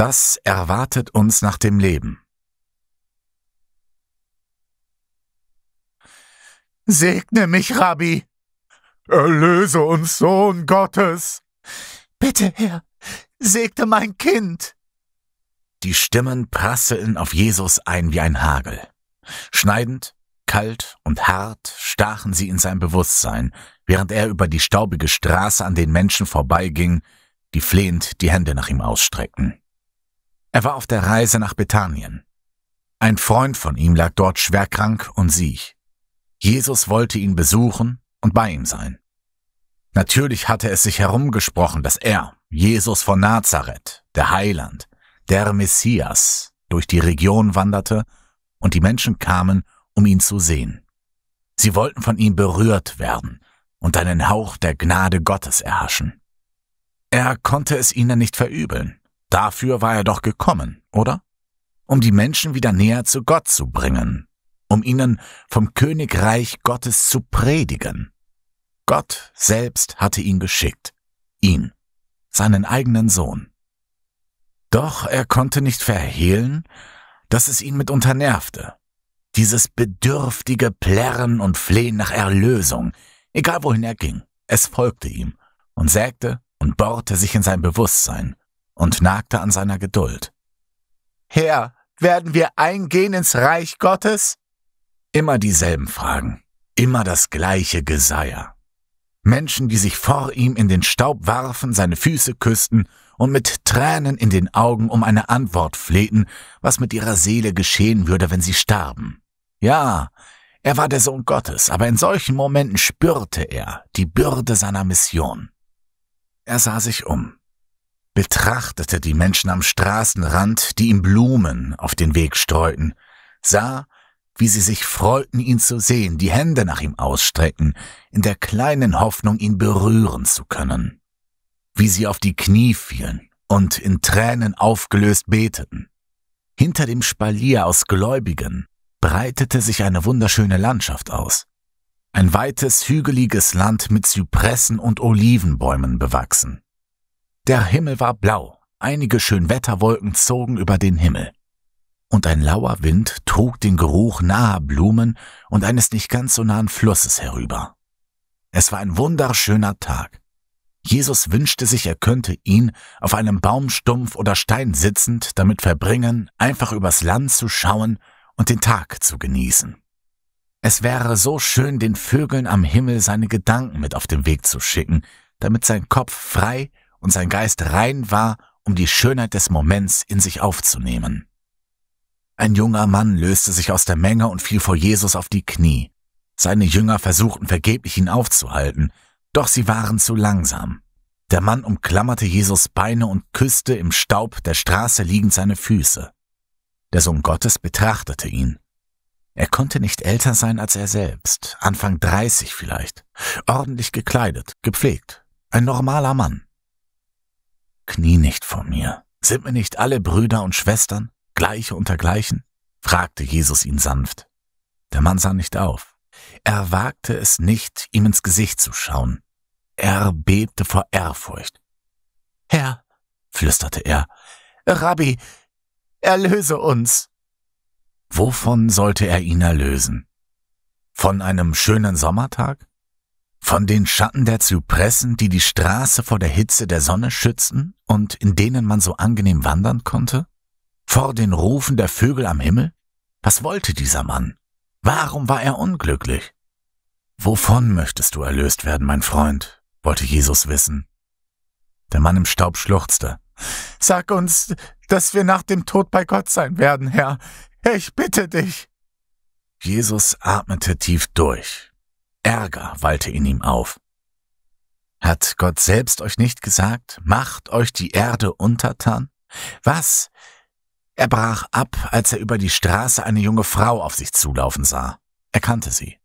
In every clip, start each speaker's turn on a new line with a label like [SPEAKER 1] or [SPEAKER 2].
[SPEAKER 1] Das erwartet uns nach dem Leben. Segne mich, Rabbi. Erlöse uns, Sohn Gottes. Bitte, Herr, segne mein Kind. Die Stimmen prasseln auf Jesus ein wie ein Hagel. Schneidend, kalt und hart stachen sie in sein Bewusstsein, während er über die staubige Straße an den Menschen vorbeiging, die flehend die Hände nach ihm ausstreckten. Er war auf der Reise nach Bethanien. Ein Freund von ihm lag dort schwerkrank und siech. Jesus wollte ihn besuchen und bei ihm sein. Natürlich hatte es sich herumgesprochen, dass er, Jesus von Nazareth, der Heiland, der Messias, durch die Region wanderte und die Menschen kamen, um ihn zu sehen. Sie wollten von ihm berührt werden und einen Hauch der Gnade Gottes erhaschen. Er konnte es ihnen nicht verübeln, Dafür war er doch gekommen, oder? Um die Menschen wieder näher zu Gott zu bringen, um ihnen vom Königreich Gottes zu predigen. Gott selbst hatte ihn geschickt, ihn, seinen eigenen Sohn. Doch er konnte nicht verhehlen, dass es ihn mitunter nervte. Dieses bedürftige Plärren und Flehen nach Erlösung, egal wohin er ging, es folgte ihm und sägte und bohrte sich in sein Bewusstsein, und nagte an seiner Geduld. Herr, werden wir eingehen ins Reich Gottes? Immer dieselben Fragen, immer das gleiche Geseier. Menschen, die sich vor ihm in den Staub warfen, seine Füße küssten und mit Tränen in den Augen um eine Antwort flehten, was mit ihrer Seele geschehen würde, wenn sie starben. Ja, er war der Sohn Gottes, aber in solchen Momenten spürte er die Bürde seiner Mission. Er sah sich um betrachtete die Menschen am Straßenrand, die ihm Blumen auf den Weg streuten, sah, wie sie sich freuten, ihn zu sehen, die Hände nach ihm ausstrecken, in der kleinen Hoffnung, ihn berühren zu können, wie sie auf die Knie fielen und in Tränen aufgelöst beteten. Hinter dem Spalier aus Gläubigen breitete sich eine wunderschöne Landschaft aus. Ein weites, hügeliges Land mit Zypressen und Olivenbäumen bewachsen. Der Himmel war blau, einige Schönwetterwolken zogen über den Himmel. Und ein lauer Wind trug den Geruch naher Blumen und eines nicht ganz so nahen Flusses herüber. Es war ein wunderschöner Tag. Jesus wünschte sich, er könnte ihn auf einem Baumstumpf oder Stein sitzend damit verbringen, einfach übers Land zu schauen und den Tag zu genießen. Es wäre so schön, den Vögeln am Himmel seine Gedanken mit auf den Weg zu schicken, damit sein Kopf frei und sein Geist rein war, um die Schönheit des Moments in sich aufzunehmen. Ein junger Mann löste sich aus der Menge und fiel vor Jesus auf die Knie. Seine Jünger versuchten vergeblich, ihn aufzuhalten, doch sie waren zu langsam. Der Mann umklammerte Jesus Beine und küsste im Staub der Straße liegend seine Füße. Der Sohn Gottes betrachtete ihn. Er konnte nicht älter sein als er selbst, Anfang 30 vielleicht, ordentlich gekleidet, gepflegt, ein normaler Mann. Knie nicht vor mir. Sind wir nicht alle Brüder und Schwestern, gleiche unter gleichen? fragte Jesus ihn sanft. Der Mann sah nicht auf. Er wagte es nicht, ihm ins Gesicht zu schauen. Er bebte vor Ehrfurcht. Herr, flüsterte er, Rabbi, erlöse uns. Wovon sollte er ihn erlösen? Von einem schönen Sommertag? Von den Schatten der Zypressen, die die Straße vor der Hitze der Sonne schützten und in denen man so angenehm wandern konnte? Vor den Rufen der Vögel am Himmel? Was wollte dieser Mann? Warum war er unglücklich? Wovon möchtest du erlöst werden, mein Freund? wollte Jesus wissen. Der Mann im Staub schluchzte. Sag uns, dass wir nach dem Tod bei Gott sein werden, Herr. Ich bitte dich. Jesus atmete tief durch. Ärger wallte in ihm auf. Hat Gott selbst euch nicht gesagt, macht euch die Erde untertan? Was? Er brach ab, als er über die Straße eine junge Frau auf sich zulaufen sah. Er kannte sie.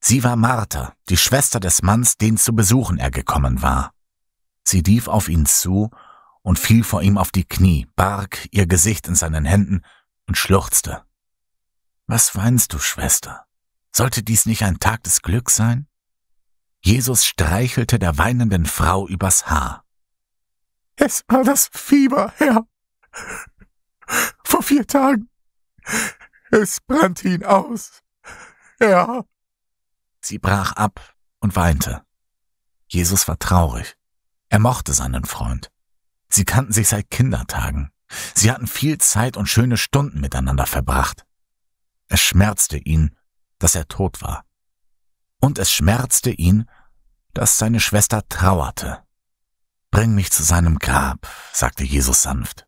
[SPEAKER 1] Sie war Martha, die Schwester des Manns, den zu besuchen er gekommen war. Sie lief auf ihn zu und fiel vor ihm auf die Knie, barg ihr Gesicht in seinen Händen und schluchzte. Was weinst du, Schwester? Sollte dies nicht ein Tag des Glücks sein? Jesus streichelte der weinenden Frau übers Haar. Es war das Fieber, Herr. Vor vier Tagen. Es brannte ihn aus. Ja. Sie brach ab und weinte. Jesus war traurig. Er mochte seinen Freund. Sie kannten sich seit Kindertagen. Sie hatten viel Zeit und schöne Stunden miteinander verbracht. Es schmerzte ihn, dass er tot war. Und es schmerzte ihn, dass seine Schwester trauerte. Bring mich zu seinem Grab, sagte Jesus sanft.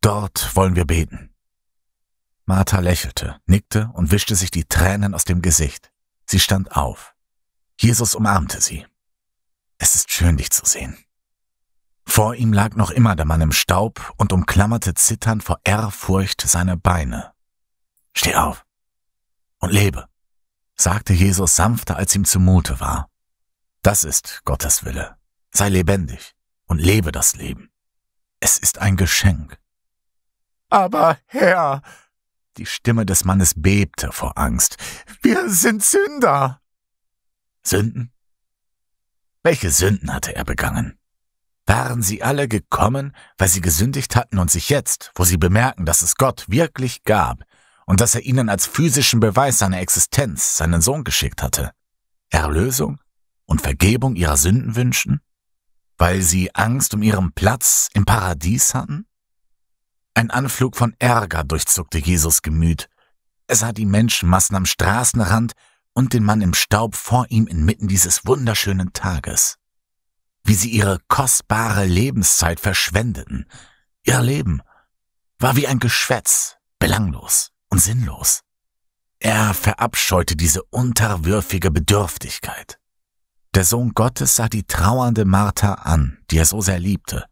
[SPEAKER 1] Dort wollen wir beten. Martha lächelte, nickte und wischte sich die Tränen aus dem Gesicht. Sie stand auf. Jesus umarmte sie. Es ist schön, dich zu sehen. Vor ihm lag noch immer der Mann im Staub und umklammerte zitternd vor Ehrfurcht seine Beine. Steh auf und lebe sagte Jesus sanfter, als ihm zumute war. Das ist Gottes Wille. Sei lebendig und lebe das Leben. Es ist ein Geschenk. Aber Herr, die Stimme des Mannes bebte vor Angst, wir sind Sünder. Sünden? Welche Sünden hatte er begangen? Waren sie alle gekommen, weil sie gesündigt hatten und sich jetzt, wo sie bemerken, dass es Gott wirklich gab, und dass er ihnen als physischen Beweis seiner Existenz seinen Sohn geschickt hatte. Erlösung und Vergebung ihrer Sünden wünschen? Weil sie Angst um ihren Platz im Paradies hatten? Ein Anflug von Ärger durchzuckte Jesus Gemüt. Er sah die Menschenmassen am Straßenrand und den Mann im Staub vor ihm inmitten dieses wunderschönen Tages. Wie sie ihre kostbare Lebenszeit verschwendeten. Ihr Leben war wie ein Geschwätz, belanglos und sinnlos. Er verabscheute diese unterwürfige Bedürftigkeit. Der Sohn Gottes sah die trauernde Martha an, die er so sehr liebte,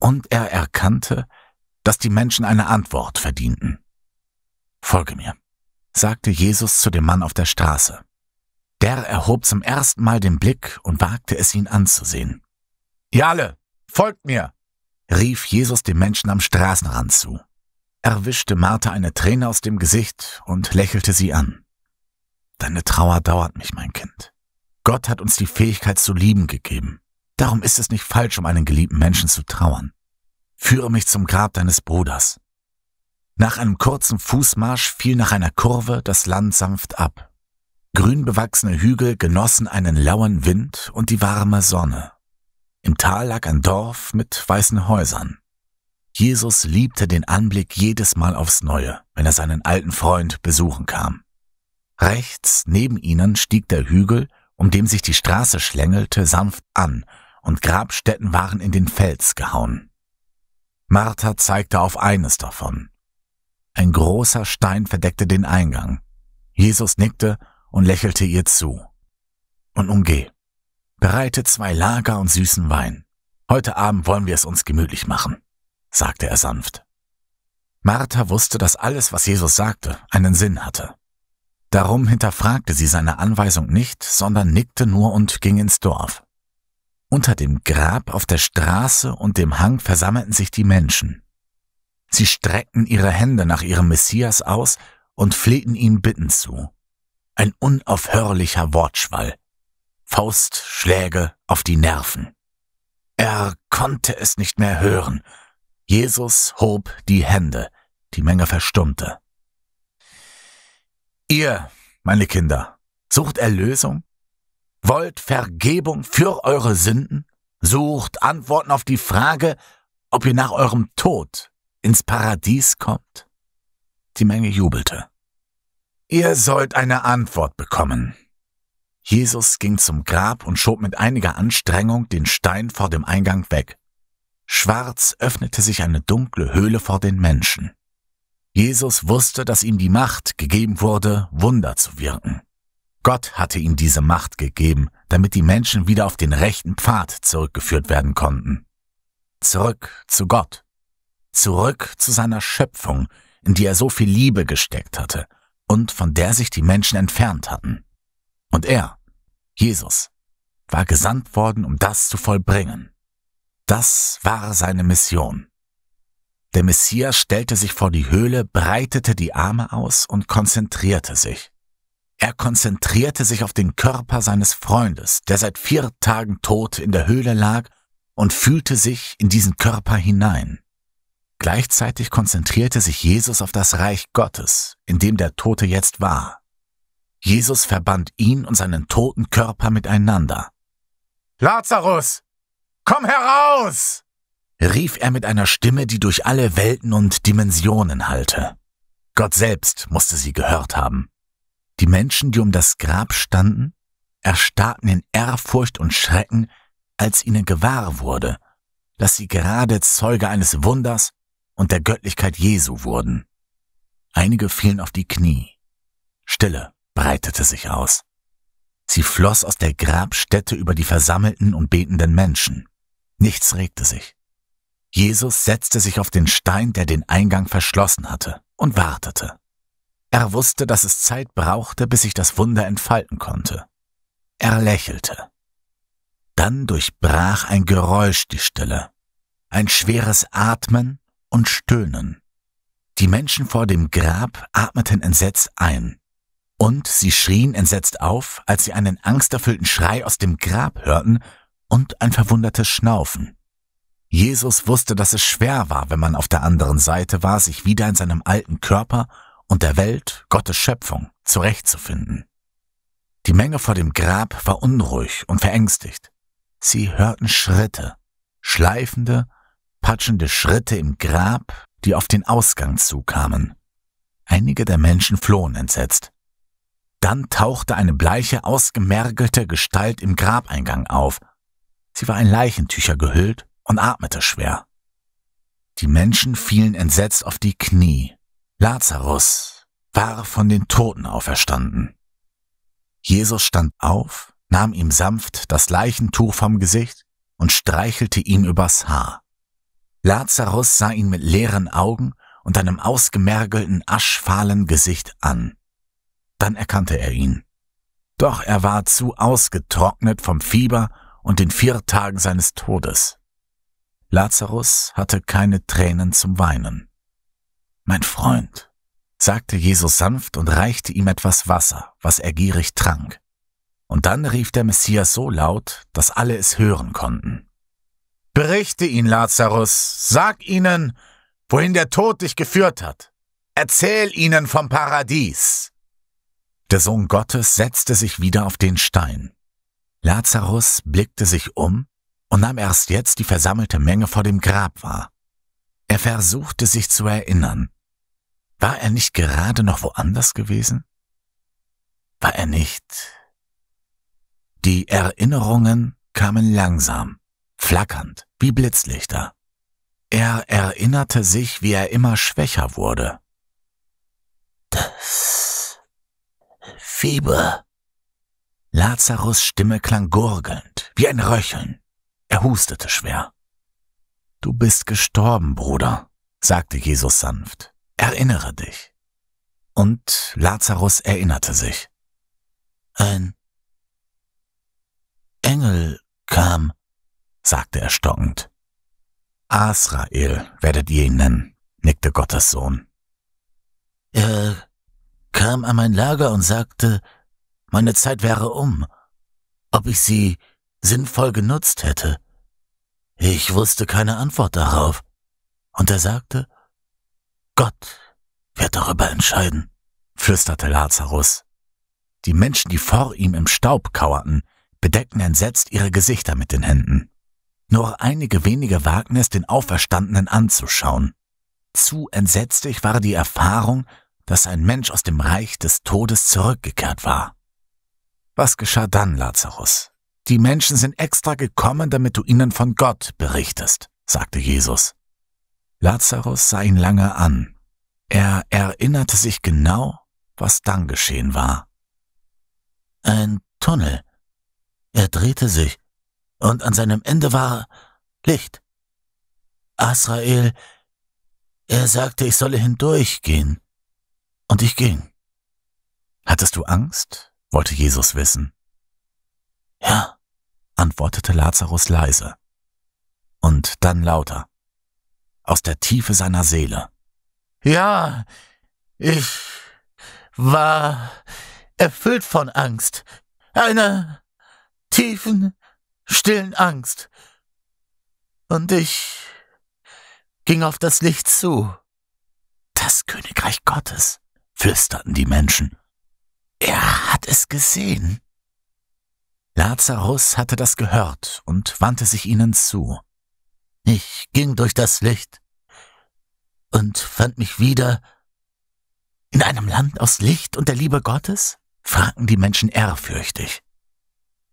[SPEAKER 1] und er erkannte, dass die Menschen eine Antwort verdienten. Folge mir, sagte Jesus zu dem Mann auf der Straße. Der erhob zum ersten Mal den Blick und wagte es, ihn anzusehen. Ihr alle, folgt mir! rief Jesus dem Menschen am Straßenrand zu erwischte Martha eine Träne aus dem Gesicht und lächelte sie an. Deine Trauer dauert mich, mein Kind. Gott hat uns die Fähigkeit zu lieben gegeben. Darum ist es nicht falsch, um einen geliebten Menschen zu trauern. Führe mich zum Grab deines Bruders. Nach einem kurzen Fußmarsch fiel nach einer Kurve das Land sanft ab. Grün bewachsene Hügel genossen einen lauen Wind und die warme Sonne. Im Tal lag ein Dorf mit weißen Häusern. Jesus liebte den Anblick jedes Mal aufs Neue, wenn er seinen alten Freund besuchen kam. Rechts neben ihnen stieg der Hügel, um dem sich die Straße schlängelte, sanft an, und Grabstätten waren in den Fels gehauen. Martha zeigte auf eines davon. Ein großer Stein verdeckte den Eingang. Jesus nickte und lächelte ihr zu. Und nun geh. Bereite zwei Lager und süßen Wein. Heute Abend wollen wir es uns gemütlich machen sagte er sanft. Martha wusste, dass alles, was Jesus sagte, einen Sinn hatte. Darum hinterfragte sie seine Anweisung nicht, sondern nickte nur und ging ins Dorf. Unter dem Grab auf der Straße und dem Hang versammelten sich die Menschen. Sie streckten ihre Hände nach ihrem Messias aus und flehten ihm Bitten zu. Ein unaufhörlicher Wortschwall. Faustschläge auf die Nerven. Er konnte es nicht mehr hören Jesus hob die Hände, die Menge verstummte. Ihr, meine Kinder, sucht Erlösung? Wollt Vergebung für eure Sünden? Sucht Antworten auf die Frage, ob ihr nach eurem Tod ins Paradies kommt? Die Menge jubelte. Ihr sollt eine Antwort bekommen. Jesus ging zum Grab und schob mit einiger Anstrengung den Stein vor dem Eingang weg. Schwarz öffnete sich eine dunkle Höhle vor den Menschen. Jesus wusste, dass ihm die Macht gegeben wurde, Wunder zu wirken. Gott hatte ihm diese Macht gegeben, damit die Menschen wieder auf den rechten Pfad zurückgeführt werden konnten. Zurück zu Gott. Zurück zu seiner Schöpfung, in die er so viel Liebe gesteckt hatte und von der sich die Menschen entfernt hatten. Und er, Jesus, war gesandt worden, um das zu vollbringen. Das war seine Mission. Der Messias stellte sich vor die Höhle, breitete die Arme aus und konzentrierte sich. Er konzentrierte sich auf den Körper seines Freundes, der seit vier Tagen tot in der Höhle lag, und fühlte sich in diesen Körper hinein. Gleichzeitig konzentrierte sich Jesus auf das Reich Gottes, in dem der Tote jetzt war. Jesus verband ihn und seinen toten Körper miteinander. Lazarus, Komm heraus! rief er mit einer Stimme, die durch alle Welten und Dimensionen hallte. Gott selbst musste sie gehört haben. Die Menschen, die um das Grab standen, erstarrten in Ehrfurcht und Schrecken, als ihnen gewahr wurde, dass sie gerade Zeuge eines Wunders und der Göttlichkeit Jesu wurden. Einige fielen auf die Knie. Stille breitete sich aus. Sie floss aus der Grabstätte über die versammelten und betenden Menschen. Nichts regte sich. Jesus setzte sich auf den Stein, der den Eingang verschlossen hatte, und wartete. Er wusste, dass es Zeit brauchte, bis sich das Wunder entfalten konnte. Er lächelte. Dann durchbrach ein Geräusch die Stille, ein schweres Atmen und Stöhnen. Die Menschen vor dem Grab atmeten entsetzt ein, und sie schrien entsetzt auf, als sie einen angsterfüllten Schrei aus dem Grab hörten und ein verwundertes Schnaufen. Jesus wusste, dass es schwer war, wenn man auf der anderen Seite war, sich wieder in seinem alten Körper und der Welt, Gottes Schöpfung, zurechtzufinden. Die Menge vor dem Grab war unruhig und verängstigt. Sie hörten Schritte, schleifende, patschende Schritte im Grab, die auf den Ausgang zukamen. Einige der Menschen flohen entsetzt. Dann tauchte eine bleiche, ausgemergelte Gestalt im Grabeingang auf Sie war in Leichentücher gehüllt und atmete schwer. Die Menschen fielen entsetzt auf die Knie. Lazarus war von den Toten auferstanden. Jesus stand auf, nahm ihm sanft das Leichentuch vom Gesicht und streichelte ihm übers Haar. Lazarus sah ihn mit leeren Augen und einem ausgemergelten, aschfahlen Gesicht an. Dann erkannte er ihn. Doch er war zu ausgetrocknet vom Fieber und in vier Tagen seines Todes. Lazarus hatte keine Tränen zum Weinen. Mein Freund, sagte Jesus sanft und reichte ihm etwas Wasser, was er gierig trank. Und dann rief der Messias so laut, dass alle es hören konnten. Berichte ihn, Lazarus, sag ihnen, wohin der Tod dich geführt hat. Erzähl ihnen vom Paradies. Der Sohn Gottes setzte sich wieder auf den Stein. Lazarus blickte sich um und nahm erst jetzt die versammelte Menge vor dem Grab wahr. Er versuchte sich zu erinnern. War er nicht gerade noch woanders gewesen? War er nicht? Die Erinnerungen kamen langsam, flackernd, wie Blitzlichter. Er erinnerte sich, wie er immer schwächer wurde. Das Fieber Lazarus Stimme klang gurgelnd, wie ein Röcheln. Er hustete schwer. Du bist gestorben, Bruder, sagte Jesus sanft. Erinnere dich. Und Lazarus erinnerte sich. Ein Engel kam, sagte er stockend. Asrael werdet ihr ihn nennen, nickte Gottes Sohn. Er kam an mein Lager und sagte, meine Zeit wäre um. Ob ich sie sinnvoll genutzt hätte? Ich wusste keine Antwort darauf. Und er sagte, Gott wird darüber entscheiden, flüsterte Lazarus. Die Menschen, die vor ihm im Staub kauerten, bedeckten entsetzt ihre Gesichter mit den Händen. Nur einige wenige wagten es, den Auferstandenen anzuschauen. Zu entsetzlich war die Erfahrung, dass ein Mensch aus dem Reich des Todes zurückgekehrt war. Was geschah dann, Lazarus? Die Menschen sind extra gekommen, damit du ihnen von Gott berichtest, sagte Jesus. Lazarus sah ihn lange an. Er erinnerte sich genau, was dann geschehen war. Ein Tunnel. Er drehte sich, und an seinem Ende war Licht. Asrael, er sagte, ich solle hindurchgehen, und ich ging. Hattest du Angst? wollte Jesus wissen. Ja, antwortete Lazarus leise. Und dann lauter. Aus der Tiefe seiner Seele. Ja, ich war erfüllt von Angst, einer tiefen, stillen Angst. Und ich ging auf das Licht zu. Das Königreich Gottes, flüsterten die Menschen. Er hat es gesehen. Lazarus hatte das gehört und wandte sich ihnen zu. Ich ging durch das Licht und fand mich wieder in einem Land aus Licht und der Liebe Gottes? fragten die Menschen ehrfürchtig.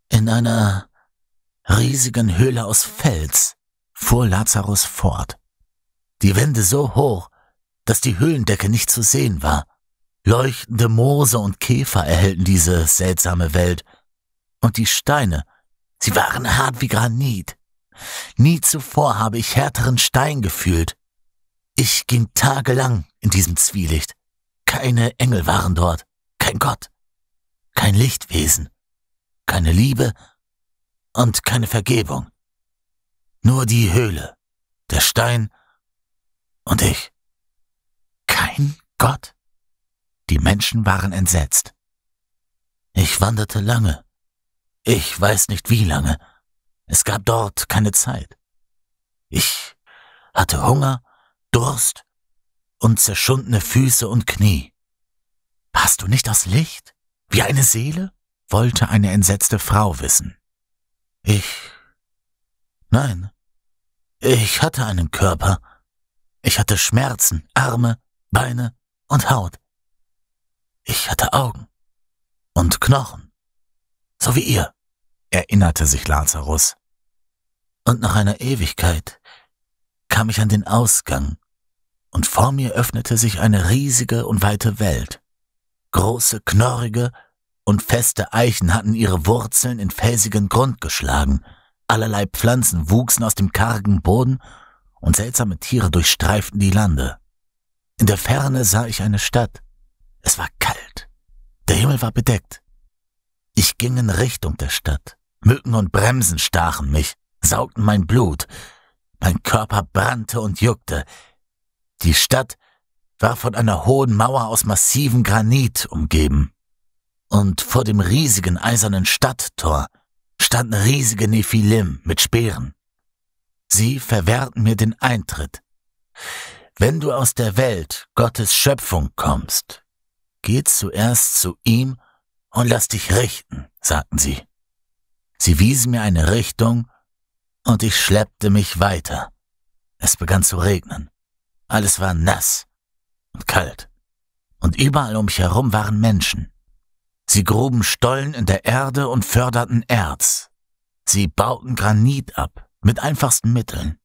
[SPEAKER 1] In einer riesigen Höhle aus Fels, fuhr Lazarus fort. Die Wände so hoch, dass die Höhlendecke nicht zu sehen war Leuchtende Moose und Käfer erhellten diese seltsame Welt. Und die Steine, sie waren hart wie Granit. Nie zuvor habe ich härteren Stein gefühlt. Ich ging tagelang in diesem Zwielicht. Keine Engel waren dort, kein Gott, kein Lichtwesen, keine Liebe und keine Vergebung. Nur die Höhle, der Stein und ich. Kein Gott? Die Menschen waren entsetzt. Ich wanderte lange. Ich weiß nicht wie lange. Es gab dort keine Zeit. Ich hatte Hunger, Durst und zerschundene Füße und Knie. Warst du nicht das Licht? Wie eine Seele? wollte eine entsetzte Frau wissen. Ich. Nein. Ich hatte einen Körper. Ich hatte Schmerzen, Arme, Beine und Haut. Ich hatte Augen und Knochen, so wie ihr, erinnerte sich Lazarus. Und nach einer Ewigkeit kam ich an den Ausgang, und vor mir öffnete sich eine riesige und weite Welt. Große, knorrige und feste Eichen hatten ihre Wurzeln in felsigen Grund geschlagen, allerlei Pflanzen wuchsen aus dem kargen Boden, und seltsame Tiere durchstreiften die Lande. In der Ferne sah ich eine Stadt, es war kalt. Der Himmel war bedeckt. Ich ging in Richtung der Stadt. Mücken und Bremsen stachen mich, saugten mein Blut. Mein Körper brannte und juckte. Die Stadt war von einer hohen Mauer aus massivem Granit umgeben. Und vor dem riesigen eisernen Stadttor standen riesige Nephilim mit Speeren. Sie verwehrten mir den Eintritt. Wenn du aus der Welt, Gottes Schöpfung, kommst, Geh zuerst zu ihm und lass dich richten, sagten sie. Sie wiesen mir eine Richtung und ich schleppte mich weiter. Es begann zu regnen. Alles war nass und kalt. Und überall um mich herum waren Menschen. Sie gruben Stollen in der Erde und förderten Erz. Sie bauten Granit ab, mit einfachsten Mitteln.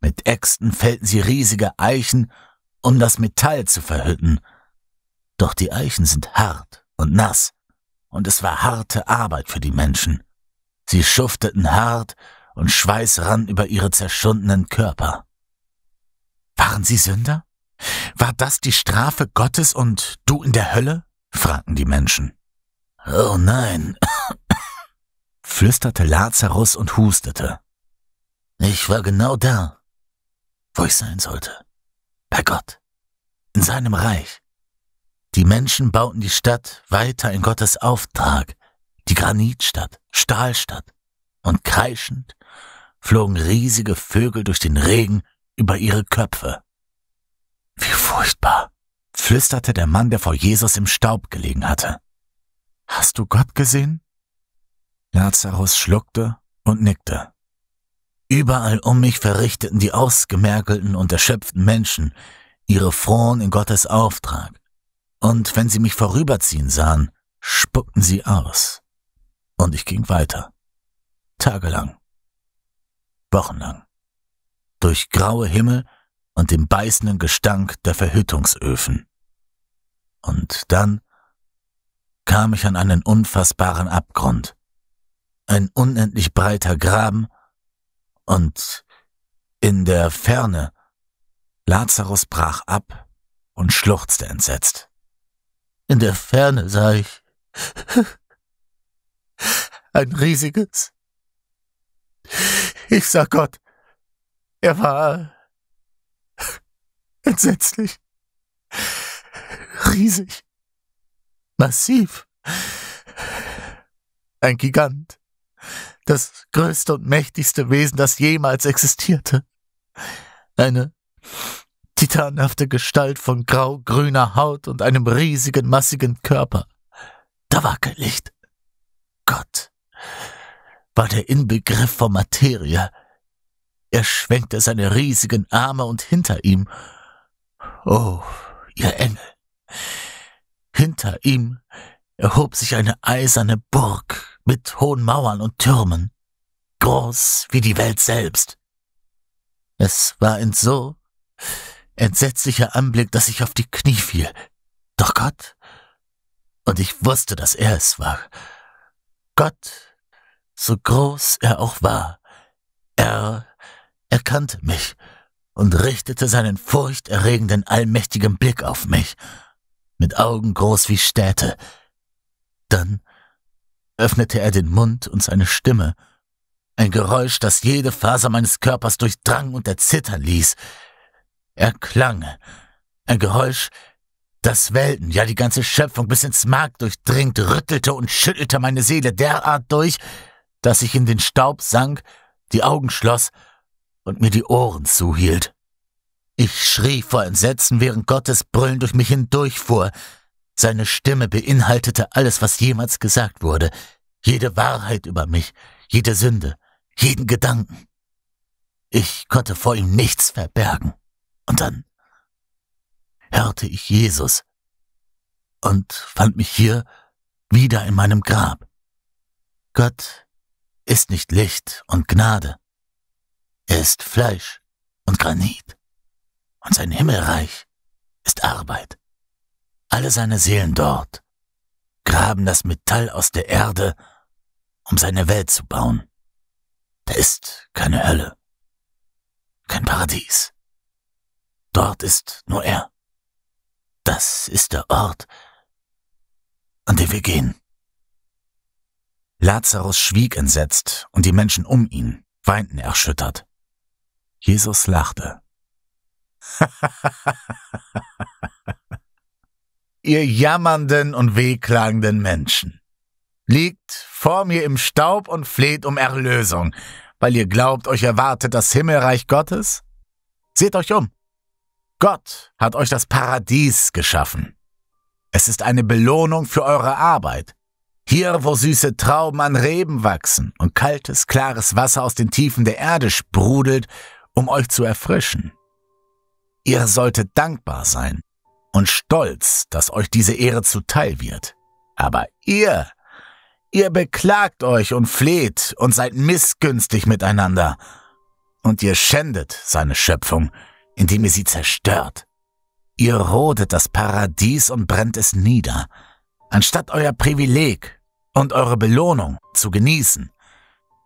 [SPEAKER 1] Mit Äxten fällten sie riesige Eichen, um das Metall zu verhütten – doch die Eichen sind hart und nass, und es war harte Arbeit für die Menschen. Sie schufteten hart, und Schweiß rann über ihre zerschundenen Körper. Waren sie Sünder? War das die Strafe Gottes und du in der Hölle? fragten die Menschen. Oh nein, flüsterte Lazarus und hustete. Ich war genau da, wo ich sein sollte. Bei Gott, in seinem Reich. Die Menschen bauten die Stadt weiter in Gottes Auftrag, die Granitstadt, Stahlstadt, und kreischend flogen riesige Vögel durch den Regen über ihre Köpfe. Wie furchtbar, flüsterte der Mann, der vor Jesus im Staub gelegen hatte. Hast du Gott gesehen? Lazarus schluckte und nickte. Überall um mich verrichteten die ausgemergelten und erschöpften Menschen ihre Frohen in Gottes Auftrag und wenn sie mich vorüberziehen sahen, spuckten sie aus. Und ich ging weiter. Tagelang. Wochenlang. Durch graue Himmel und den beißenden Gestank der Verhüttungsöfen. Und dann kam ich an einen unfassbaren Abgrund. Ein unendlich breiter Graben und in der Ferne Lazarus brach ab und schluchzte entsetzt. In der Ferne sah ich ein riesiges. Ich sah Gott. Er war entsetzlich, riesig, massiv, ein Gigant, das größte und mächtigste Wesen, das jemals existierte. Eine titanhafte Gestalt von grau-grüner Haut und einem riesigen, massigen Körper. Da war kein Licht. Gott war der Inbegriff von Materie. Er schwenkte seine riesigen Arme und hinter ihm, oh, ihr Engel, hinter ihm erhob sich eine eiserne Burg mit hohen Mauern und Türmen, groß wie die Welt selbst. Es war in so entsetzlicher Anblick, dass ich auf die Knie fiel. Doch Gott, und ich wusste, dass er es war. Gott, so groß er auch war, er erkannte mich und richtete seinen furchterregenden, allmächtigen Blick auf mich, mit Augen groß wie Städte. Dann öffnete er den Mund und seine Stimme, ein Geräusch, das jede Faser meines Körpers durchdrang und erzittern ließ, erklang. Ein Geräusch, das Welten, ja die ganze Schöpfung bis ins Mark durchdringt, rüttelte und schüttelte meine Seele derart durch, dass ich in den Staub sank, die Augen schloss und mir die Ohren zuhielt. Ich schrie vor Entsetzen, während Gottes Brüllen durch mich hindurchfuhr. Seine Stimme beinhaltete alles, was jemals gesagt wurde, jede Wahrheit über mich, jede Sünde, jeden Gedanken. Ich konnte vor ihm nichts verbergen. Und dann hörte ich Jesus und fand mich hier wieder in meinem Grab. Gott ist nicht Licht und Gnade. Er ist Fleisch und Granit. Und sein Himmelreich ist Arbeit. Alle seine Seelen dort graben das Metall aus der Erde, um seine Welt zu bauen. Da ist keine Hölle, kein Paradies. Dort ist nur er. Das ist der Ort, an den wir gehen. Lazarus schwieg entsetzt, und die Menschen um ihn weinten erschüttert. Jesus lachte. Ihr jammernden und wehklagenden Menschen, liegt vor mir im Staub und fleht um Erlösung, weil ihr glaubt, euch erwartet das Himmelreich Gottes? Seht euch um. Gott hat euch das Paradies geschaffen. Es ist eine Belohnung für eure Arbeit. Hier, wo süße Trauben an Reben wachsen und kaltes, klares Wasser aus den Tiefen der Erde sprudelt, um euch zu erfrischen. Ihr solltet dankbar sein und stolz, dass euch diese Ehre zuteil wird. Aber ihr, ihr beklagt euch und fleht und seid missgünstig miteinander, und ihr schändet seine Schöpfung, indem ihr sie zerstört. Ihr rodet das Paradies und brennt es nieder, anstatt euer Privileg und eure Belohnung zu genießen.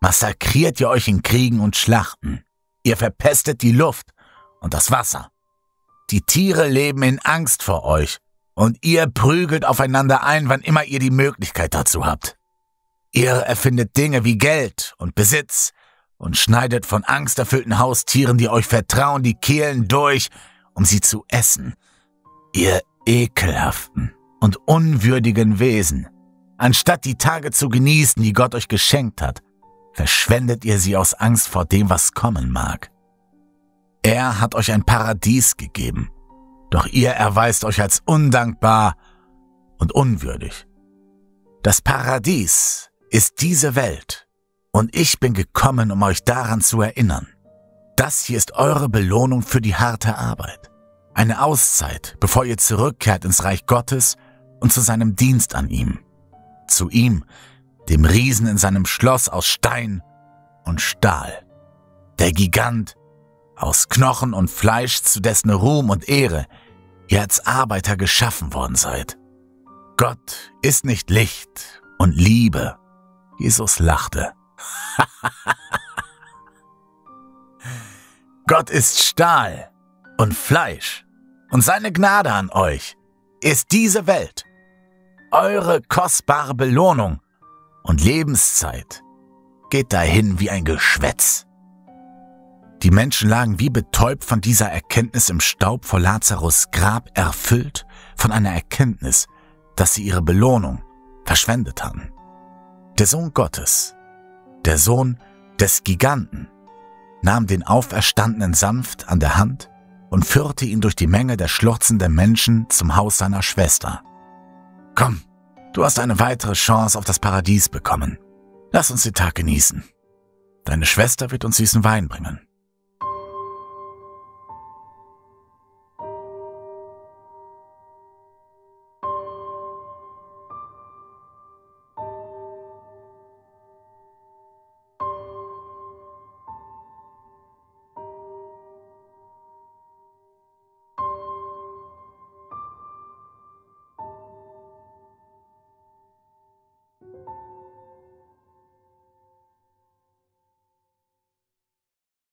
[SPEAKER 1] Massakriert ihr euch in Kriegen und Schlachten. Ihr verpestet die Luft und das Wasser. Die Tiere leben in Angst vor euch und ihr prügelt aufeinander ein, wann immer ihr die Möglichkeit dazu habt. Ihr erfindet Dinge wie Geld und Besitz, und schneidet von angsterfüllten Haustieren, die euch vertrauen, die Kehlen durch, um sie zu essen. Ihr ekelhaften und unwürdigen Wesen. Anstatt die Tage zu genießen, die Gott euch geschenkt hat, verschwendet ihr sie aus Angst vor dem, was kommen mag. Er hat euch ein Paradies gegeben, doch ihr erweist euch als undankbar und unwürdig. Das Paradies ist diese Welt, und ich bin gekommen, um euch daran zu erinnern. Das hier ist eure Belohnung für die harte Arbeit. Eine Auszeit, bevor ihr zurückkehrt ins Reich Gottes und zu seinem Dienst an ihm. Zu ihm, dem Riesen in seinem Schloss aus Stein und Stahl. Der Gigant aus Knochen und Fleisch, zu dessen Ruhm und Ehre ihr als Arbeiter geschaffen worden seid. Gott ist nicht Licht und Liebe. Jesus lachte. Gott ist Stahl und Fleisch, und seine Gnade an euch ist diese Welt, eure kostbare Belohnung und Lebenszeit geht dahin wie ein Geschwätz. Die Menschen lagen wie betäubt von dieser Erkenntnis im Staub vor Lazarus Grab erfüllt von einer Erkenntnis, dass sie ihre Belohnung verschwendet hatten. Der Sohn Gottes der Sohn des Giganten, nahm den Auferstandenen sanft an der Hand und führte ihn durch die Menge der schluchzenden Menschen zum Haus seiner Schwester. Komm, du hast eine weitere Chance auf das Paradies bekommen. Lass uns den Tag genießen. Deine Schwester wird uns diesen Wein bringen.